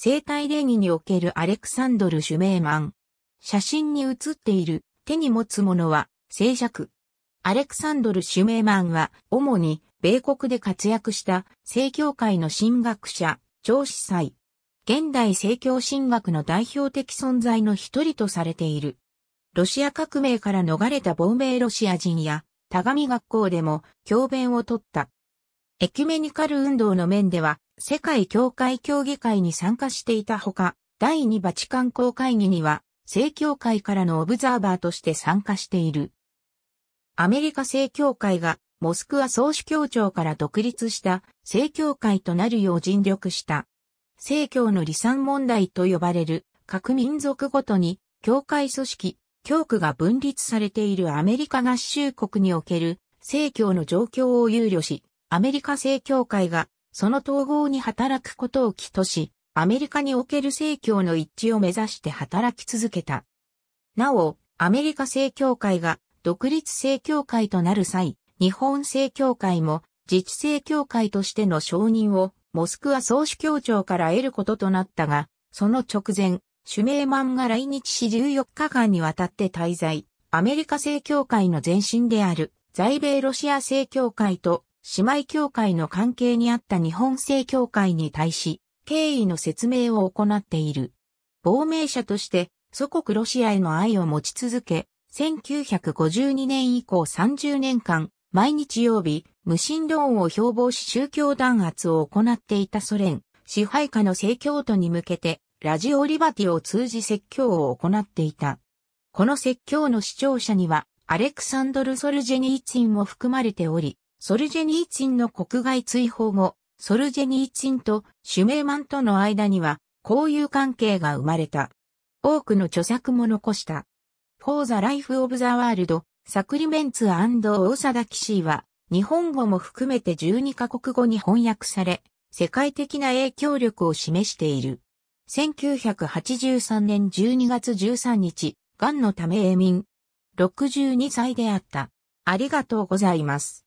生体礼儀におけるアレクサンドル・シュメーマン。写真に写っている手に持つものは静寂。アレクサンドル・シュメーマンは主に米国で活躍した正教会の神学者、超司祭。現代正教神学の代表的存在の一人とされている。ロシア革命から逃れた亡命ロシア人や、タガミ学校でも教鞭をとった。エキュメニカル運動の面では世界教会協議会に参加していたほか、第2バチカン公会議には、正教会からのオブザーバーとして参加している。アメリカ正教会がモスクワ総主教庁から独立した正教会となるよう尽力した。正教の離散問題と呼ばれる各民族ごとに教会組織、教区が分立されているアメリカ合衆国における正教の状況を憂慮し、アメリカ正教会がその統合に働くことを起とし、アメリカにおける政教の一致を目指して働き続けた。なお、アメリカ政教会が独立政教会となる際、日本政教会も自治政教会としての承認をモスクワ総主教庁から得ることとなったが、その直前、シュメーマンが来日し14日間にわたって滞在、アメリカ政教会の前身である在米ロシア政教会と姉妹協会の関係にあった日本正協会に対し、敬意の説明を行っている。亡命者として、祖国ロシアへの愛を持ち続け、1952年以降30年間、毎日曜日、無神論を標榜し宗教弾圧を行っていたソ連、支配下の正教徒に向けて、ラジオリバティを通じ説教を行っていた。この説教の視聴者には、アレクサンドル・ソルジェニーツィンも含まれており、ソルジェニーチンの国外追放後、ソルジェニーチンとシュメーマンとの間には交友関係が生まれた。多くの著作も残した。For the Life of the World、サクリメンツ大貞騎士は、日本語も含めて12カ国語に翻訳され、世界的な影響力を示している。1983年12月13日、癌のため永眠。62歳であった。ありがとうございます。